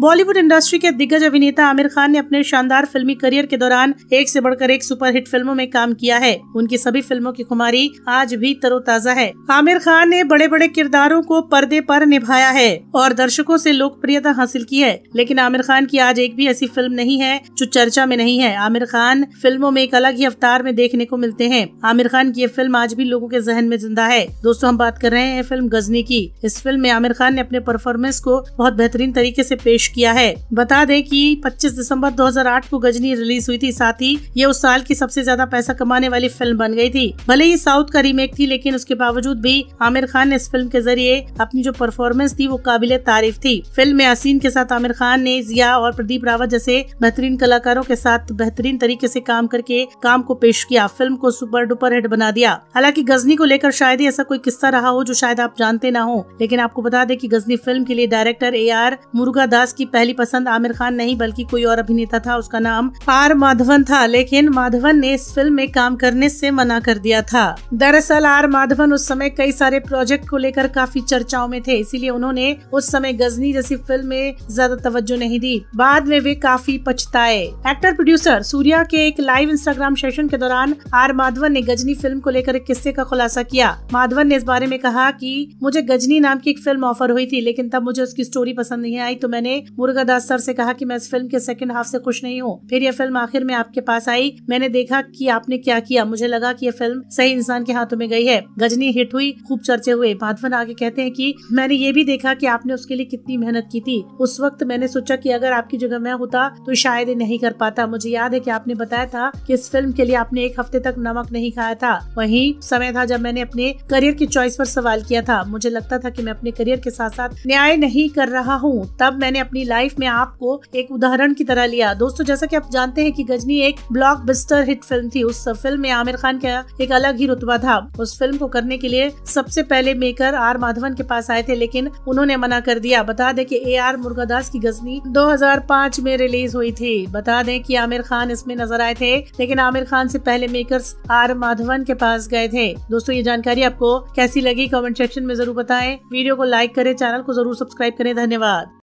Bollywood industry के दिग्गज अभिनेता आमिर खान ने अपने शानदार फिल्मी करियर के दौरान एक से बढ़कर एक सुपरहिट फिल्मों में काम किया है उनकी सभी फिल्मों की खुमारी आज भी तरोताजा है आमिर खान ने बड़े बड़े किरदारों को पर्दे पर निभाया है और दर्शकों से लोकप्रियता हासिल की है लेकिन आमिर खान की आज एक भी ऐसी फिल्म नहीं है जो चर्चा में नहीं है आमिर खान फिल्मों में एक अलग ही अवतार में देखने को मिलते हैं आमिर खान की यह फिल्म आज भी लोगों के जहन में जिंदा है दोस्तों हम बात कर रहे हैं फिल्म गजनी की इस फिल्म में आमिर खान ने अपने परफॉर्मेंस को बहुत बेहतरीन तरीके ऐसी पेश किया है बता दें कि 25 दिसंबर 2008 को गजनी रिलीज हुई थी साथ ही ये उस साल की सबसे ज्यादा पैसा कमाने वाली फिल्म बन गई थी भले ही साउथ का रीमेक थी लेकिन उसके बावजूद भी आमिर खान ने इस फिल्म के जरिए अपनी जो परफॉर्मेंस थी वो काबिल तारीफ थी फिल्म में असीन के साथ आमिर खान ने जिया और प्रदीप रावत जैसे बेहतरीन कलाकारों के साथ बेहतरीन तरीके से काम करके काम को पेश किया फिल्म को सुपर डुपर हिट बना दिया हालांकि गजनी को लेकर शायद ही ऐसा कोई किस्सा रहा हो जो शायद आप जानते ना हो लेकिन आपको बता दें कि गजनी फिल्म के लिए डायरेक्टर ए आर मुर्गा दास उसकी पहली पसंद आमिर खान नहीं बल्कि कोई और अभिनेता था उसका नाम आर माधवन था लेकिन माधवन ने इस फिल्म में काम करने से मना कर दिया था दरअसल आर माधवन उस समय कई सारे प्रोजेक्ट को लेकर काफी चर्चाओं में थे इसीलिए उन्होंने उस समय गजनी जैसी फिल्म में ज्यादा तवज्जो नहीं दी बाद में वे काफी पछताए एक्टर प्रोड्यूसर सूर्या के एक लाइव इंस्टाग्राम सेशन के दौरान आर माधवन ने गजनी फिल्म को लेकर एक किस्से का खुलासा किया माधवन ने इस बारे में कहा कि मुझे गजनी नाम की एक फिल्म ऑफर हुई थी लेकिन तब मुझे उसकी स्टोरी पसंद नहीं आई तो मैंने मुर्गादास सर से कहा कि मैं इस फिल्म के सेकंड हाफ से खुश नहीं हूँ फिर यह फिल्म आखिर में आपके पास आई मैंने देखा कि आपने क्या किया मुझे लगा कि यह फिल्म सही इंसान के हाथों में गई है गजनी हिट हुई खूब चर्चे हुए माधवन आगे कहते हैं कि मैंने ये भी देखा कि आपने उसके लिए कितनी मेहनत की थी उस वक्त मैंने सोचा कि अगर आपकी जगह मैं होता तो शायद ये नहीं कर पाता मुझे याद है कि आपने बताया था कि इस फिल्म के लिए आपने एक हफ्ते तक नमक नहीं खाया था वही समय था जब मैंने अपने करियर की चॉइस पर सवाल किया था मुझे लगता था कि मैं अपने करियर के साथ साथ न्याय नहीं कर रहा हूँ तब मैंने अपनी अपनी लाइफ में आपको एक उदाहरण की तरह लिया दोस्तों जैसा कि आप जानते हैं कि गजनी एक ब्लॉक बिस्टर हिट फिल्म थी उस फिल्म में आमिर खान का एक अलग ही रुतबा था उस फिल्म को करने के लिए सबसे पहले मेकर आर माधवन के पास आए थे लेकिन उन्होंने मना कर दिया बता दें कि ए आर मुर्गादास की गजनी 2005 में रिलीज हुई थी बता दें कि आमिर खान इसमें नजर आए थे लेकिन आमिर खान से पहले मेकर आर माधवन के पास गए थे दोस्तों ये जानकारी आपको कैसी लगी कमेंट सेक्शन में जरूर बताएं वीडियो को लाइक करें चैनल को जरूर सब्सक्राइब करें धन्यवाद